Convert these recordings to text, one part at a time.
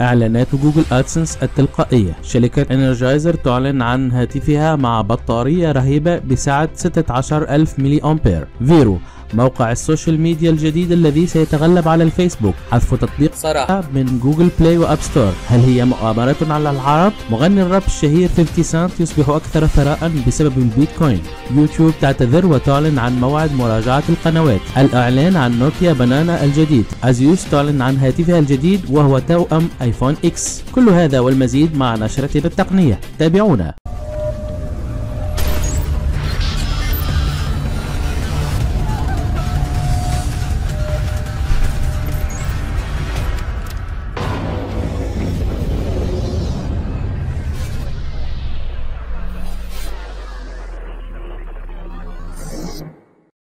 إعلانات جوجل أدسنس التلقائية شركة إنرجايزر تعلن عن هاتفها مع بطارية رهيبة بسعة 16000 ملي أمبير فيرو موقع السوشيال ميديا الجديد الذي سيتغلب على الفيسبوك حذف تطبيق صراحة من جوجل بلاي واب ستور هل هي مؤامرة على العرب؟ مغني الراب الشهير 50 سنت يصبح أكثر ثراء بسبب البيتكوين يوتيوب تعتذر وتعلن عن موعد مراجعة القنوات الإعلان عن نوكيا بنانا الجديد أزيوس تعلن عن هاتفها الجديد وهو توأم ايفون اكس كل هذا والمزيد مع نشرتنا التقنية تابعونا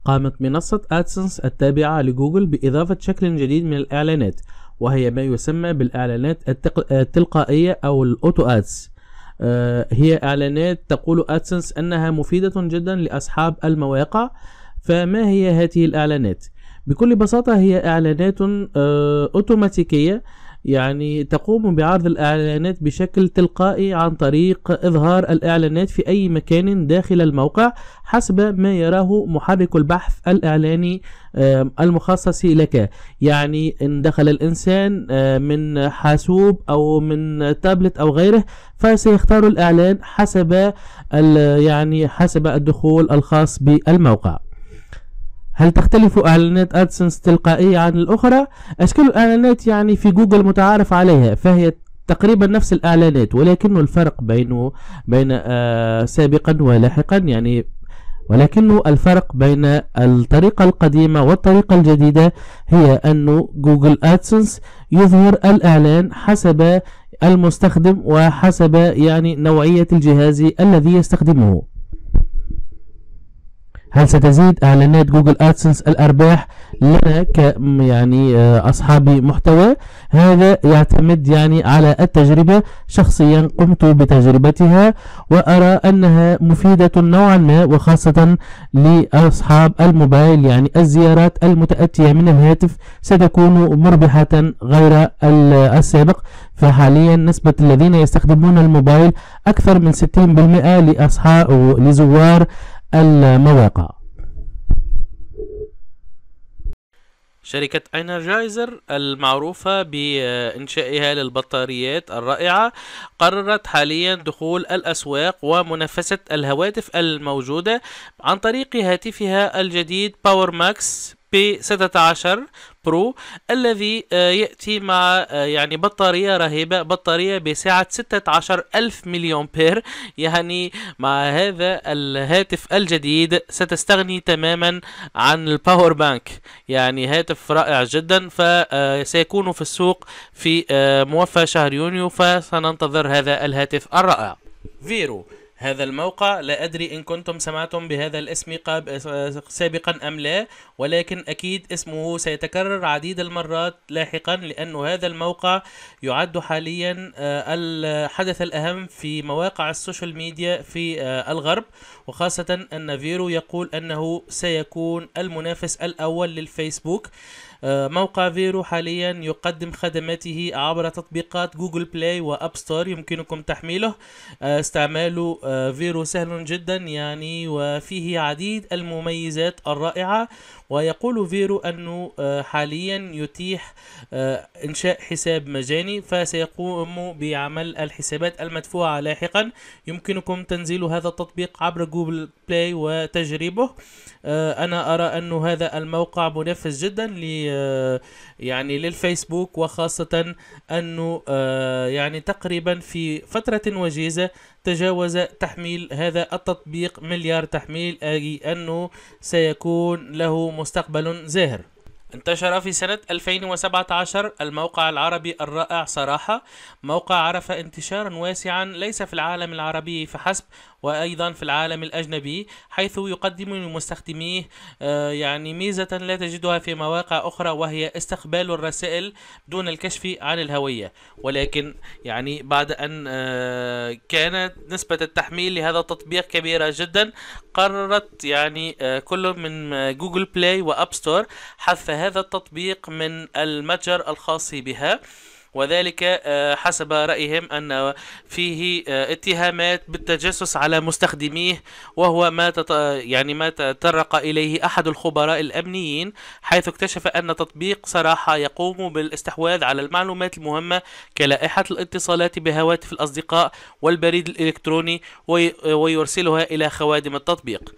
قامت منصة أدسنس التابعة لجوجل بإضافة شكل جديد من الإعلانات وهي ما يسمى بالإعلانات التق... التلقائية أو الأوتو أدس آه، هي إعلانات تقول أدسنس أنها مفيدة جدا لأصحاب المواقع فما هي هذه الإعلانات؟ بكل بساطة هي إعلانات آه، أوتوماتيكية يعني تقوم بعرض الإعلانات بشكل تلقائي عن طريق إظهار الإعلانات في أي مكان داخل الموقع حسب ما يراه محرك البحث الإعلاني المخصص لك يعني إن دخل الإنسان من حاسوب أو من تابلت أو غيره فسيختار الإعلان حسب يعني حسب الدخول الخاص بالموقع هل تختلف إعلانات أدسنس تلقائية عن الأخرى؟ أشكال الإعلانات يعني في جوجل متعارف عليها فهي تقريبا نفس الإعلانات ولكن الفرق بينه بين آه، سابقا ولاحقا يعني ولكن الفرق بين الطريقة القديمة والطريقة الجديدة هي أن جوجل أدسنس يظهر الإعلان حسب المستخدم وحسب يعني نوعية الجهاز الذي يستخدمه هل ستزيد اعلانات جوجل ادسنس الارباح لنا ك يعني آه، اصحاب محتوى هذا يعتمد يعني على التجربه شخصيا قمت بتجربتها وارى انها مفيده نوعا ما وخاصه لاصحاب الموبايل يعني الزيارات المتاتيه من الهاتف ستكون مربحه غير السابق فحاليا نسبة الذين يستخدمون الموبايل أكثر من 60% لأصحاب لزوار المواقع شركة اينرجايزر المعروفة بإنشائها للبطاريات الرائعة قررت حاليا دخول الأسواق ومنافسة الهواتف الموجودة عن طريق هاتفها الجديد باور ماكس بي 16 برو الذي آه، يأتي مع آه، يعني بطارية رهيبة بطارية بسعة 16000 ألف مليون بير يعني مع هذا الهاتف الجديد ستستغني تماما عن الباور بانك يعني هاتف رائع جدا فسيكون آه، في السوق في موفى شهر يونيو فسننتظر هذا الهاتف الرائع فيرو هذا الموقع لا أدري إن كنتم سمعتم بهذا الاسم سابقا أم لا ولكن أكيد اسمه سيتكرر عديد المرات لاحقا لأن هذا الموقع يعد حاليا آه، الحدث الأهم في مواقع السوشيال ميديا في آه، الغرب وخاصة أن فيرو يقول أنه سيكون المنافس الأول للفيسبوك آه، موقع فيرو حاليا يقدم خدماته عبر تطبيقات جوجل بلاي واب ستور يمكنكم تحميله آه، استعماله آه، فيرو سهل جدا يعني وفيه عديد المميزات الرائعة ويقول فيرو أنه آه، حاليا يتيح آه، إنشاء حساب مجاني فسيقوم بعمل الحسابات المدفوعة لاحقا يمكنكم تنزيل هذا التطبيق عبر جوجل بلاي وتجربه آه، أنا أرى أن هذا الموقع منافس جدا يعني للفيسبوك وخاصة أنه يعني تقريبا في فترة وجيزة تجاوز تحميل هذا التطبيق مليار تحميل أي أنه سيكون له مستقبل زاهر انتشر في سنة 2017 الموقع العربي الرائع صراحة موقع عرف انتشارا واسعا ليس في العالم العربي فحسب وأيضا في العالم الأجنبي حيث يقدم لمستخدميه آه، يعني ميزة لا تجدها في مواقع أخرى وهي استقبال الرسائل دون الكشف عن الهوية ولكن يعني بعد أن آه، كانت نسبة التحميل لهذا التطبيق كبيرة جدا قررت يعني آه، كل من جوجل بلاي وأب ستور حذف هذا التطبيق من المتجر الخاص بها وذلك آه، حسب رأيهم أن فيه آه، اتهامات بالتجسس على مستخدميه وهو ما تط... يعني ما تطرق إليه أحد الخبراء الأمنيين حيث اكتشف أن تطبيق صراحة يقوم بالاستحواذ على المعلومات المهمة كلائحة الاتصالات بهواتف الأصدقاء والبريد الإلكتروني وي... ويرسلها إلى خوادم التطبيق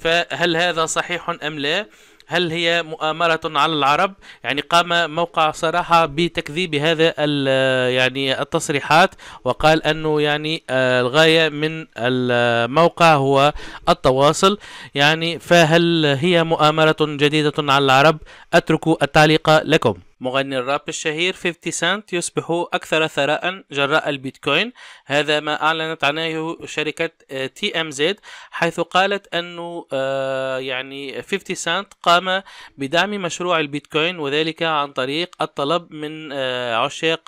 فهل هذا صحيح أم لا؟ هل هي مؤامرة على العرب يعني قام موقع صراحة بتكذيب هذا يعني التصريحات وقال أنه يعني آه، الغاية من الموقع هو التواصل يعني فهل هي مؤامرة جديدة على العرب أترك التعليق لكم مغني الراب الشهير 50 سنت يصبح أكثر ثراء جراء البيتكوين هذا ما أعلنت عنه شركة آه، تي ام زد حيث قالت أنه آه، يعني 50 سنت قام بدعم مشروع البيتكوين وذلك عن طريق الطلب من آه، عشاق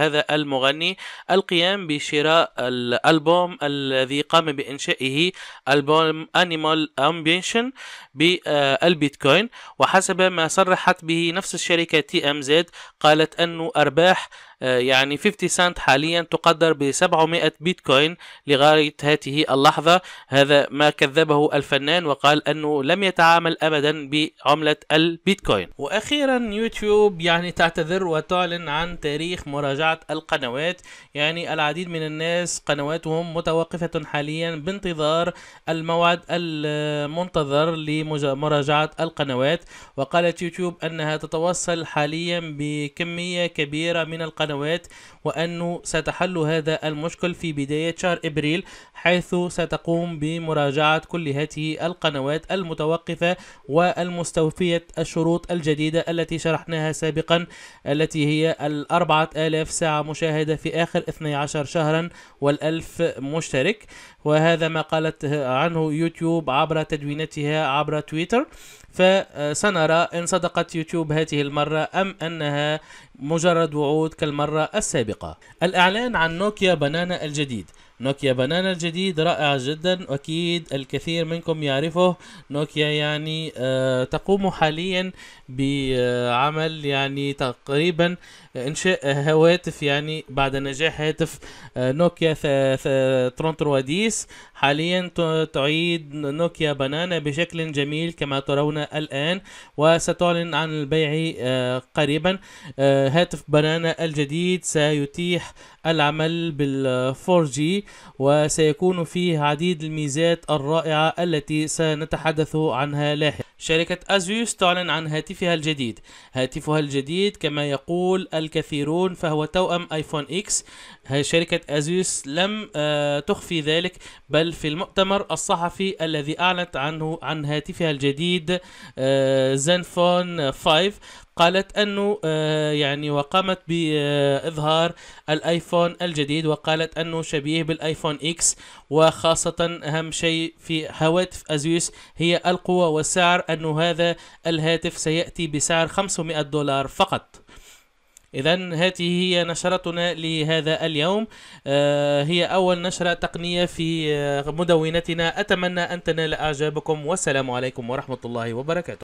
هذا المغني القيام بشراء الألبوم الذي قام بإنشائه ألبوم أنيمال أمبيشن بالبيتكوين وحسب ما صرحت به نفس الشركة شركة زد قالت أن أرباح آه، يعني 50 سنت حاليا تقدر ب 700 بيتكوين لغاية هذه اللحظة هذا ما كذبه الفنان وقال أنه لم يتعامل أبدا بعملة البيتكوين وأخيرا يوتيوب يعني تعتذر وتعلن عن تاريخ مراجعة القنوات يعني العديد من الناس قنواتهم متوقفة حاليا بانتظار الموعد المنتظر لمراجعة القنوات وقالت يوتيوب أنها تتوصل حاليا بكمية كبيرة من القنوات القنوات وأنه ستحل هذا المشكل في بداية شهر إبريل حيث ستقوم بمراجعة كل هذه القنوات المتوقفة والمستوفية الشروط الجديدة التي شرحناها سابقا التي هي الأربعة آلاف ساعة مشاهدة في آخر 12 شهرا والألف مشترك وهذا ما قالت عنه يوتيوب عبر تدوينتها عبر تويتر فسنرى إن صدقت يوتيوب هذه المرة أم أنها مجرد وعود كالمرة السابقة الإعلان عن نوكيا بنانا الجديد نوكيا بنانا الجديد رائع جدا أكيد الكثير منكم يعرفه نوكيا يعني آه، تقوم حاليا بعمل يعني تقريبا انشاء هواتف يعني بعد نجاح هاتف آه، نوكيا 3310 حاليا تعيد نوكيا بنانا بشكل جميل كما ترون الآن وستعلن عن البيع آه، قريبا آه، هاتف بنانا الجديد سيتيح العمل بال 4G وسيكون فيه عديد الميزات الرائعة التي سنتحدث عنها لاحقا شركة أزيوس تعلن عن هاتفها الجديد هاتفها الجديد كما يقول الكثيرون فهو توأم ايفون اكس هي شركة ازيوس لم آه، تخفي ذلك بل في المؤتمر الصحفي الذي اعلنت عنه عن هاتفها الجديد آه، زنفون 5 قالت انه آه، يعني وقامت باظهار الايفون الجديد وقالت انه شبيه بالايفون اكس وخاصه اهم شيء في هواتف ازيوس هي القوه والسعر انه هذا الهاتف سياتي بسعر 500 دولار فقط إذا هذه هي نشرتنا لهذا اليوم آه، هي أول نشرة تقنية في آه، مدونتنا أتمنى أن تنال إعجابكم والسلام عليكم ورحمة الله وبركاته